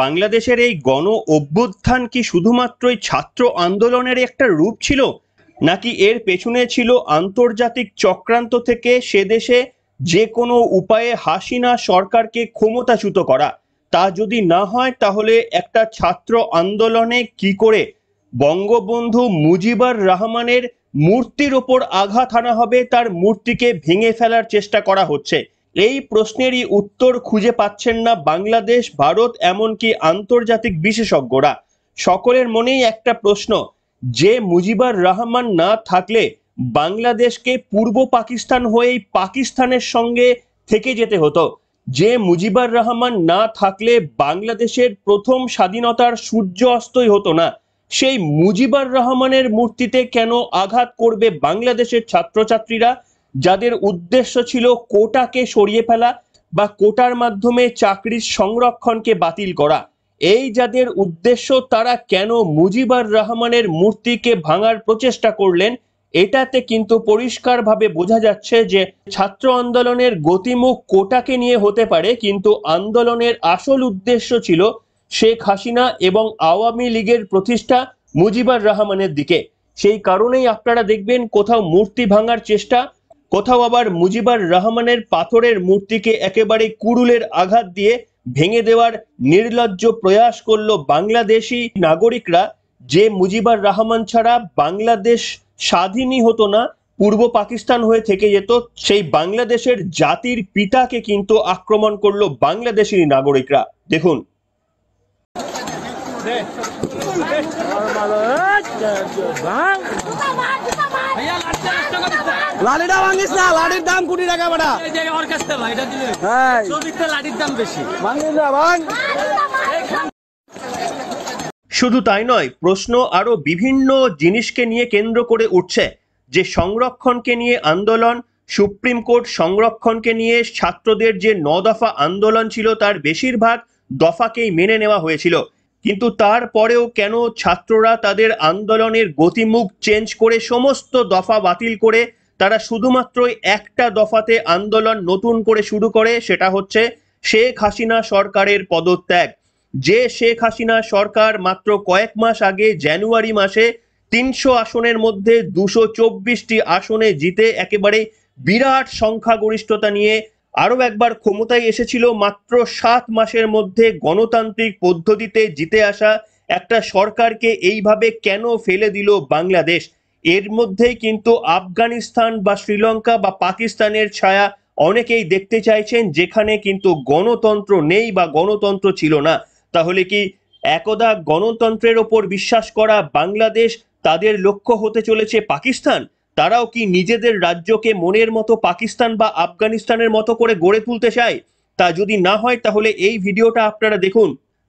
বাংলাদেশের এই গণ অভ্যুত্থান কি শুধুমাত্রই ছাত্র আন্দোলনের একটা রূপ ছিল নাকি এর পেছনে ছিল আন্তর্জাতিক চক্রান্ত থেকে সে দেশে যে কোনো উপায়ে হাসিনা সরকারকে ক্ষমতাচ্যুত করা তা যদি না হয় তাহলে একটা ছাত্র আন্দোলনে কি করে বঙ্গবন্ধু মুজিবার রহমানের মূর্তির ওপর আঘাত আনা হবে তার মূর্তিকে ভেঙে ফেলার চেষ্টা করা হচ্ছে এই প্রশ্নেরই উত্তর খুঁজে পাচ্ছেন না বাংলাদেশ ভারত এমনকি আন্তর্জাতিক বিশেষজ্ঞরা সকলের মনেই একটা প্রশ্ন যে মুজিবার রহমান না থাকলে বাংলাদেশকে পূর্ব পাকিস্তান হয়েই পাকিস্তানের সঙ্গে থেকে যেতে হতো যে মুজিবার রহমান না থাকলে বাংলাদেশের প্রথম স্বাধীনতার সূর্য অস্তই হতো না সেই মুজিবার রহমানের মূর্তিতে কেন আঘাত করবে বাংলাদেশের ছাত্রছাত্রীরা যাদের উদ্দেশ্য ছিল কোটাকে সরিয়ে ফেলা বা কোটার মাধ্যমে চাকরির সংরক্ষণকে বাতিল করা এই যাদের উদ্দেশ্য তারা কেন মুজিবার রহমানের মূর্তিকে ভাঙার প্রচেষ্টা করলেন এটাতে কিন্তু পরিষ্কারভাবে বোঝা যাচ্ছে যে ছাত্র আন্দোলনের গতিমুখ কোটাকে নিয়ে হতে পারে কিন্তু আন্দোলনের আসল উদ্দেশ্য ছিল শেখ হাসিনা এবং আওয়ামী লীগের প্রতিষ্ঠা মুজিবার রহমানের দিকে সেই কারণেই আপনারা দেখবেন কোথাও মূর্তি ভাঙার চেষ্টা কোথাও আবার মুজিবার রহমানের পাথরের মূর্তিকে একেবারে কুড়ুলের আঘাত দিয়ে ভেঙে দেওয়ার নির্লজ্জ প্রয়াস করল বাংলাদেশি নাগরিকরা যে মুজিবার রহমান ছাড়া বাংলাদেশ স্বাধীনই হতো না পূর্ব পাকিস্তান হয়ে থেকে যেত সেই বাংলাদেশের জাতির পিতাকে কিন্তু আক্রমণ করলো বাংলাদেশি নাগরিকরা দেখুন ভাইয়া ভাঙিস না দাম টাকা দাম বেশি ভাঙিস না ভাঙ শুধু তাই নয় প্রশ্ন আরও বিভিন্ন জিনিসকে নিয়ে কেন্দ্র করে উঠছে যে সংরক্ষণকে নিয়ে আন্দোলন সুপ্রিম কোর্ট সংরক্ষণকে নিয়ে ছাত্রদের যে ন দফা আন্দোলন ছিল তার বেশিরভাগ দফাকেই মেনে নেওয়া হয়েছিল কিন্তু তারপরেও কেন ছাত্ররা তাদের আন্দোলনের গতিমুখ চেঞ্জ করে সমস্ত দফা বাতিল করে তারা শুধুমাত্র একটা দফাতে আন্দোলন নতুন করে শুরু করে সেটা হচ্ছে শেখ হাসিনা সরকারের পদত্যাগ যে শেখ হাসিনা সরকার মাত্র কয়েক মাস আগে জানুয়ারি মাসে তিনশো আসনের মধ্যে দুশো চব্বিশটি আসনে জিতে একেবারে বিরাট সংখ্যাগরিষ্ঠতা নিয়ে আরও একবার ক্ষমতায় এসেছিল মাত্র সাত মাসের মধ্যে গণতান্ত্রিক পদ্ধতিতে জিতে আসা একটা সরকারকে এইভাবে কেন ফেলে দিল বাংলাদেশ এর মধ্যেই কিন্তু আফগানিস্তান বা শ্রীলঙ্কা বা পাকিস্তানের ছায়া অনেকেই দেখতে চাইছেন যেখানে কিন্তু গণতন্ত্র নেই বা গণতন্ত্র ছিল না তাহলে কি একদা গণতন্ত্রের ওপর বিশ্বাস করা বাংলাদেশ তাদের লক্ষ্য হতে চলেছে পাকিস্তান তারাও কি নিজেদের রাজ্যকে মনের মতো পাকিস্তান বা আফগানিস্তানের মতো করে গড়ে তুলতে চায় তা যদি না হয় তাহলে এই ভিডিওটা আপনারা দেখুন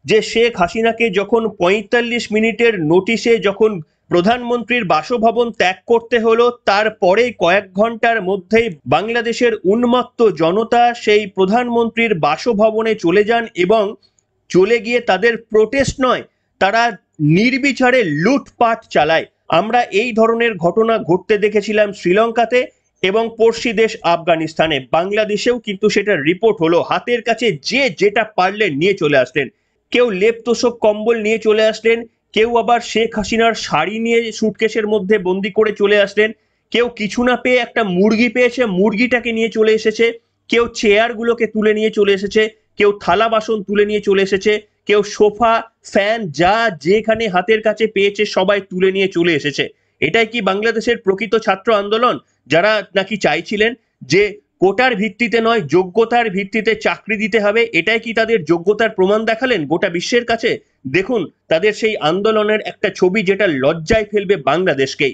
যে শেখ হাসিনাকে যখন পঁয়তাল্লিশ মিনিটের নোটিশে যখন প্রধানমন্ত্রীর বাসভবন ত্যাগ করতে হলো তারপরেই কয়েক ঘন্টার মধ্যেই বাংলাদেশের উন্মত্ত জনতা সেই প্রধানমন্ত্রীর বাসভবনে চলে যান এবং চলে গিয়ে তাদের প্রোটেস্ট নয় তারা নির্বিচারে লুটপাট চালায় আমরা এই ধরনের ঘটনা ঘটতে দেখেছিলাম শ্রীলঙ্কাতে এবং পড়শি দেশ আফগানিস্তানে বাংলাদেশেও কিন্তু সেটা রিপোর্ট হলো হাতের কাছে যে যেটা পারলেন নিয়ে চলে আসলেন কেউ লেপ তোষক কম্বল নিয়ে চলে আসলেন কেউ আবার শেখ হাসিনার শাড়ি নিয়ে সুটকেশের মধ্যে বন্দি করে চলে আসলেন কেউ কিছু না পেয়ে একটা মুরগি পেয়েছে মুরগিটাকে নিয়ে চলে এসেছে কেউ চেয়ারগুলোকে তুলে নিয়ে চলে এসেছে কেউ থালা বাসন তুলে নিয়ে চলে এসেছে কেউ সোফা ফ্যান যা যেখানে হাতের কাছে পেয়েছে সবাই তুলে নিয়ে চলে এসেছে এটাই কি বাংলাদেশের প্রকৃত ছাত্র আন্দোলন যারা নাকি চাইছিলেন যে কোটার ভিত্তিতে নয় যোগ্যতার ভিত্তিতে চাকরি দিতে হবে এটাই কি তাদের যোগ্যতার প্রমাণ দেখালেন গোটা বিশ্বের কাছে দেখুন তাদের সেই আন্দোলনের একটা ছবি যেটা লজ্জায় ফেলবে বাংলাদেশকেই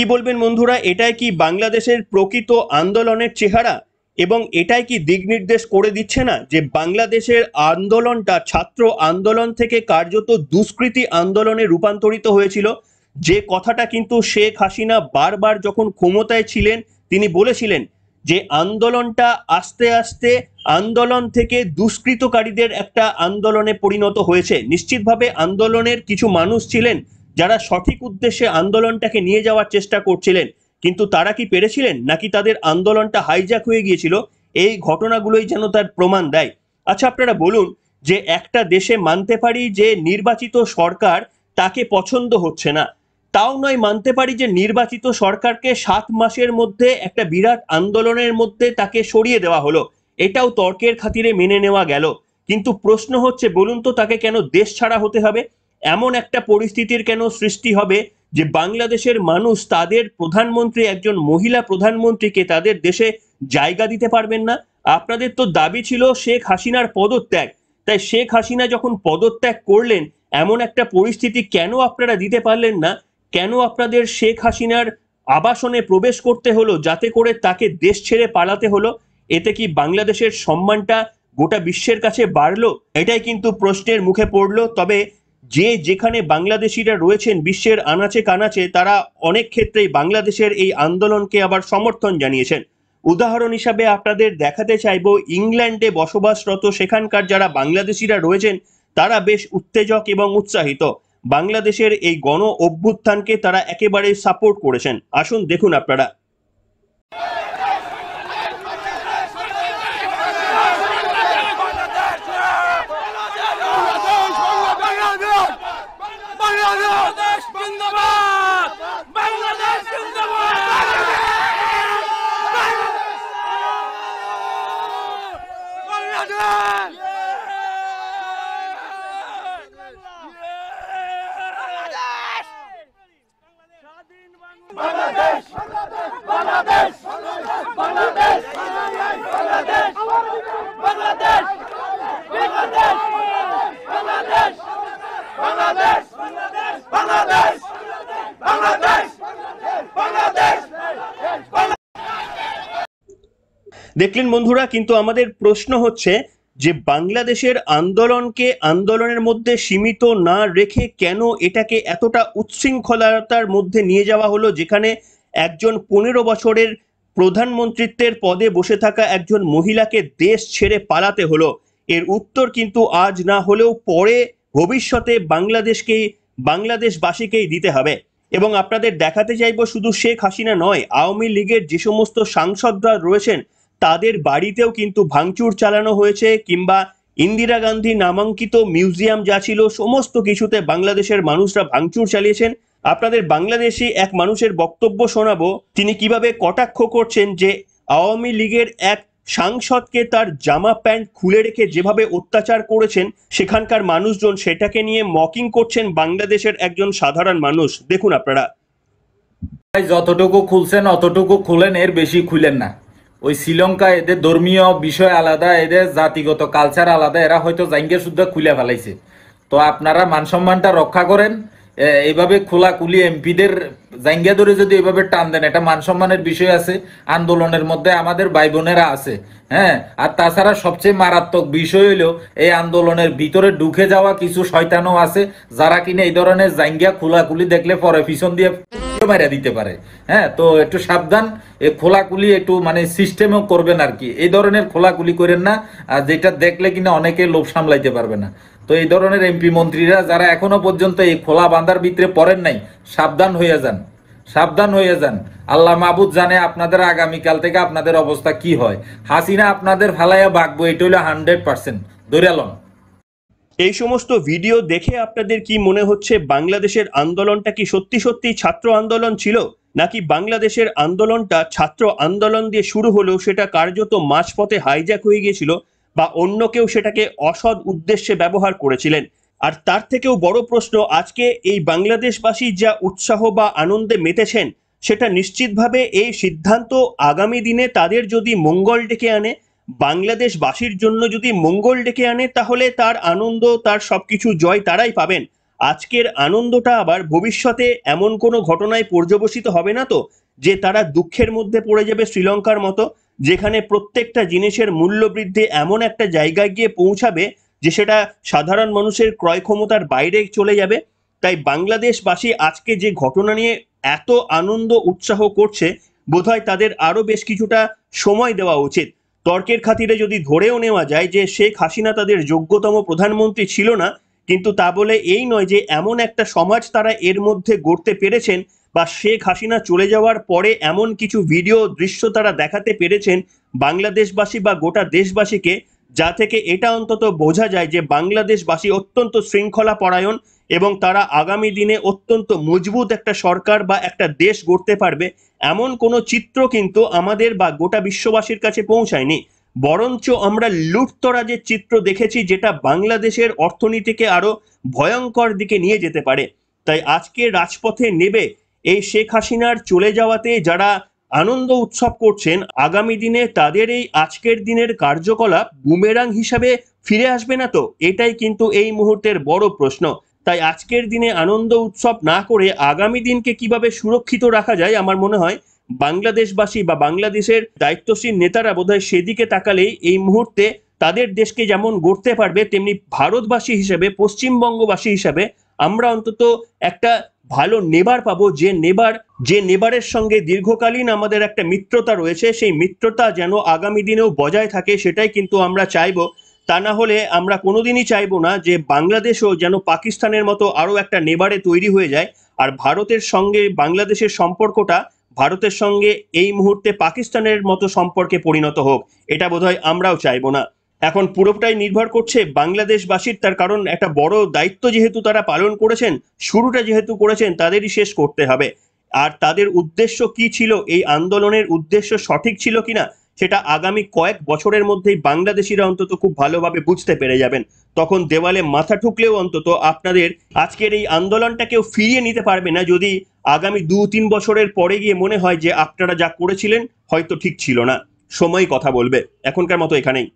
কি বলবেন বন্ধুরা এটাই কি বাংলাদেশের প্রকৃত আন্দোলনের চেহারা এবং এটাই কি দিক নির্দেশ করে দিচ্ছে না যে বাংলাদেশের আন্দোলনটা ছাত্র আন্দোলন থেকে কার্যত দুষ্কৃতি আন্দোলনে রূপান্তরিত হয়েছিল যে কথাটা কিন্তু শেখ হাসিনা বারবার যখন ক্ষমতায় ছিলেন তিনি বলেছিলেন যে আন্দোলনটা আস্তে আস্তে আন্দোলন থেকে দুষ্কৃতকারীদের একটা আন্দোলনে পরিণত হয়েছে নিশ্চিতভাবে আন্দোলনের কিছু মানুষ ছিলেন যারা সঠিক উদ্দেশ্যে আন্দোলনটাকে নিয়ে যাওয়ার চেষ্টা করছিলেন কিন্তু তারা কি পেরেছিলেন নাকি তাদের আন্দোলনটা হাইজ্যাক হয়ে গিয়েছিল এই ঘটনাগুলোই যেন তার প্রমাণ দেয় আচ্ছা আপনারা বলুন যে একটা দেশে মানতে পারি যে নির্বাচিত সরকার তাকে পছন্দ হচ্ছে না তাও নয় মানতে পারি যে নির্বাচিত সরকারকে সাত মাসের মধ্যে একটা বিরাট আন্দোলনের মধ্যে তাকে সরিয়ে দেওয়া হলো এটাও তর্কের খাতিরে মেনে নেওয়া গেল কিন্তু প্রশ্ন হচ্ছে বলুন তো তাকে কেন দেশ ছাড়া হতে হবে এমন একটা পরিস্থিতির কেন সৃষ্টি হবে যে বাংলাদেশের মানুষ তাদের প্রধানমন্ত্রী একজন মহিলা প্রধানমন্ত্রীকে তাদের দেশে জায়গা দিতে পারবেন না আপনাদের তো দাবি ছিল শেখ হাসিনার পদত্যাগ তাই শেখ হাসিনা যখন পদত্যাগ করলেন এমন একটা পরিস্থিতি কেন আপনারা দিতে পারলেন না কেন আপনাদের শেখ হাসিনার আবাসনে প্রবেশ করতে হলো যাতে করে তাকে দেশ ছেড়ে পালাতে হলো এতে কি বাংলাদেশের সম্মানটা গোটা বিশ্বের কাছে বাড়লো এটাই কিন্তু প্রশ্নের মুখে পড়লো তবে যে যেখানে বাংলাদেশিরা রয়েছেন বিশ্বের আনাচে কানাচে তারা অনেক ক্ষেত্রেই বাংলাদেশের এই আন্দোলনকে আবার সমর্থন জানিয়েছেন উদাহরণ হিসাবে আপনাদের দেখাতে চাইব ইংল্যান্ডে বসবাসরত সেখানকার যারা বাংলাদেশিরা রয়েছেন তারা বেশ উত্তেজক এবং উৎসাহিত বাংলাদেশের এই গণ অভ্যুত্থানকে তারা একেবারে সাপোর্ট করেছেন আসুন দেখুন আপনারা দেখলেন বন্ধুরা কিন্তু আমাদের প্রশ্ন হচ্ছে যে বাংলাদেশের আন্দোলনকে আন্দোলনের মধ্যে সীমিত না রেখে কেন এটাকে এতটা উচ্ছৃঙ্খলতার মধ্যে নিয়ে যাওয়া হলো যেখানে একজন পনেরো বছরের প্রধানমন্ত্রিত্বের পদে বসে থাকা একজন মহিলাকে দেশ ছেড়ে পালাতে হলো এর উত্তর কিন্তু আজ না হলেও পরে ভবিষ্যতে বাংলাদেশকেই বাংলাদেশবাসীকেই দিতে হবে এবং আপনাদের দেখাতে চাইব শুধু শেখ হাসিনা নয় আওয়ামী লীগের যে সমস্ত সাংসদরা রয়েছেন তাদের বাড়িতেও কিন্তু ভাঙচুর চালানো হয়েছে কিংবা ইন্দিরা গান্ধী নামাঙ্কিত মিউজিয়াম যা ছিল সমস্ত কিছুতে বাংলাদেশের মানুষরা ভাঙচুর চালিয়েছেন আপনাদের বাংলাদেশি এক মানুষের বক্তব্য শোনাবো তিনি কিভাবে কটাক্ষ করছেন যে আওয়ামী লীগের এক সাংসদকে তার জামা প্যান্ট খুলে রেখে যেভাবে অত্যাচার করেছেন সেখানকার মানুষজন সেটাকে নিয়ে মকিং করছেন বাংলাদেশের একজন সাধারণ মানুষ দেখুন আপনারা যতটুকু খুলছেন অতটুকু খুলেন এর বেশি খুলেন না ওই শ্রীলঙ্কা এদের ধর্মীয় বিষয় আলাদা এদের জাতিগত কালচার আলাদা এরা হয়তো জাইঙ্গে শুদ্ধ খুলে ফেলাইছে তো আপনারা মান সম্মানটা রক্ষা করেন এইভাবে খোলা খোলাকুলি এমপিদের জাইঙ্গা ধরে যদি এভাবে টান দেন এটা মান সম্মানের বিষয় আছে আন্দোলনের মধ্যে আমাদের ভাই বোনেরা আছে হ্যাঁ আর তাছাড়া সবচেয়ে মারাত্মক বিষয় হইল এই আন্দোলনের ভিতরে ঢুকে যাওয়া কিছু শয়তানও আছে যারা কিনা এই ধরনের জাইঙ্গিয়া খোলাকুলি দেখলে পরে পিছন দিয়ে মাইরা দিতে পারে হ্যাঁ তো একটু সাবধান এ খোলাকুলি একটু মানে সিস্টেমেও করবেন আর কি এই ধরনের খোলাকুলি করেন না আর যেটা দেখলে কিনা অনেকে লোভ সামলাইতে পারবে না তো এই ধরনের এমপি মন্ত্রীরা যারা এখনো পর্যন্ত এই খোলা বান্দার ভিতরে পড়েন নাই সাবধান হয়ে যান সাবধান হয়ে যান আল্লাহ মাহবুদ জানে আপনাদের আগামীকাল থেকে আপনাদের অবস্থা কি হয় হাসিনা আপনাদের ফালাইয়া বাঁকবো এটা হলো হান্ড্রেড পার্সেন্ট দৌড়ালন এই সমস্ত ভিডিও দেখে আপনাদের কি মনে হচ্ছে বাংলাদেশের আন্দোলনটা কি সত্যি সত্যি ছাত্র আন্দোলন ছিল নাকি বাংলাদেশের আন্দোলনটা ছাত্র আন্দোলন দিয়ে শুরু হলেও সেটা কার্যত মাঝপথে হাইজ্যাক হয়ে গিয়েছিল বা অন্য কেউ সেটাকে অসৎ উদ্দেশ্যে ব্যবহার করেছিলেন আর তার থেকেও বড় প্রশ্ন আজকে এই বাংলাদেশবাসী যা উৎসাহ বা আনন্দে মেতেছেন সেটা নিশ্চিতভাবে এই সিদ্ধান্ত আগামী দিনে তাদের যদি মঙ্গল ডেকে আনে বাংলাদেশবাসীর জন্য যদি মঙ্গল ডেকে আনে তাহলে তার আনন্দ তার সবকিছু জয় তারাই পাবেন আজকের আনন্দটা আবার ভবিষ্যতে এমন কোনো ঘটনায় পর্যবসিত হবে না তো যে তারা দুঃখের মধ্যে পড়ে যাবে শ্রীলঙ্কার মতো যেখানে প্রত্যেকটা জিনিসের মূল্য বৃদ্ধি এমন একটা জায়গায় গিয়ে পৌঁছাবে যে সেটা সাধারণ মানুষের ক্রয় ক্ষমতার বাইরে চলে যাবে তাই বাংলাদেশবাসী আজকে যে ঘটনা নিয়ে এত আনন্দ উৎসাহ করছে বোধহয় তাদের আরও বেশ কিছুটা সময় দেওয়া উচিত তর্কের খাতিরে যদি ধরেও নেওয়া যায় যে শেখ হাসিনা তাদের যোগ্যতম প্রধানমন্ত্রী ছিল না কিন্তু তা বলে এই নয় যে এমন একটা সমাজ তারা এর মধ্যে গড়তে পেরেছেন বা শেখ হাসিনা চলে যাওয়ার পরে এমন কিছু ভিডিও দৃশ্য তারা দেখাতে পেরেছেন বাংলাদেশবাসী বা গোটা দেশবাসীকে যা থেকে এটা অন্তত বোঝা যায় যে বাংলাদেশবাসী অত্যন্ত শৃঙ্খলা পরায়ণ এবং তারা আগামী দিনে অত্যন্ত মজবুত একটা সরকার বা একটা দেশ গড়তে পারবে এমন কোনো চিত্র কিন্তু আমাদের বা গোটা বিশ্ববাসীর কাছে পৌঁছায়নি বরঞ্চ আমরা লুটতরাজের চিত্র দেখেছি যেটা বাংলাদেশের অর্থনীতিকে আরো ভয়ঙ্কর দিকে নিয়ে যেতে পারে তাই আজকে রাজপথে নেবে এই শেখ হাসিনার চলে যাওয়াতে যারা আনন্দ উৎসব করছেন আগামী দিনে তাদের এই আজকের দিনের কার্যকলাপ বুমেরাং হিসাবে ফিরে আসবে না তো এটাই কিন্তু এই মুহূর্তের বড় প্রশ্ন তাই আজকের দিনে আনন্দ উৎসব না করে আগামী দিনকে কিভাবে সুরক্ষিত রাখা যায় আমার মনে হয় বাংলাদেশবাসী বা বাংলাদেশের দায়িত্বশীল নেতারা বোধহয় সেদিকে তাকালেই এই মুহূর্তে তাদের দেশকে যেমন গড়তে পারবে তেমনি ভারতবাসী হিসেবে পশ্চিমবঙ্গবাসী হিসেবে আমরা অন্তত একটা ভালো নেবার পাবো যে নেবার যে নেবারের সঙ্গে দীর্ঘকালীন আমাদের একটা মিত্রতা রয়েছে সেই মিত্রতা যেন আগামী দিনেও বজায় থাকে সেটাই কিন্তু আমরা চাইবো তা না হলে আমরা কোনোদিনই চাইবো না যে বাংলাদেশও যেন পাকিস্তানের মতো আরও একটা নেবারে তৈরি হয়ে যায় আর ভারতের সঙ্গে বাংলাদেশের সম্পর্কটা ভারতের সঙ্গে এই মুহূর্তে পাকিস্তানের মতো সম্পর্কে পরিণত হোক এটা বোধহয় আমরাও চাইবো না এখন পুরোটাই নির্ভর করছে বাংলাদেশবাসীর তার কারণ একটা বড় দায়িত্ব যেহেতু তারা পালন করেছেন শুরুটা যেহেতু করেছেন তাদেরই শেষ করতে হবে আর তাদের উদ্দেশ্য কি ছিল এই আন্দোলনের উদ্দেশ্য সঠিক ছিল কিনা সেটা আগামী কয়েক বছরের মধ্যেই বাংলাদেশিরা অন্তত খুব ভালোভাবে বুঝতে পেরে যাবেন তখন দেওয়ালে মাথা ঠুকলেও অন্তত আপনাদের আজকের এই আন্দোলনটা কেউ ফিরিয়ে নিতে পারবে না যদি আগামী দু তিন বছরের পরে গিয়ে মনে হয় যে আপনারা যা করেছিলেন হয়তো ঠিক ছিল না সময় কথা বলবে এখনকার মতো এখানেই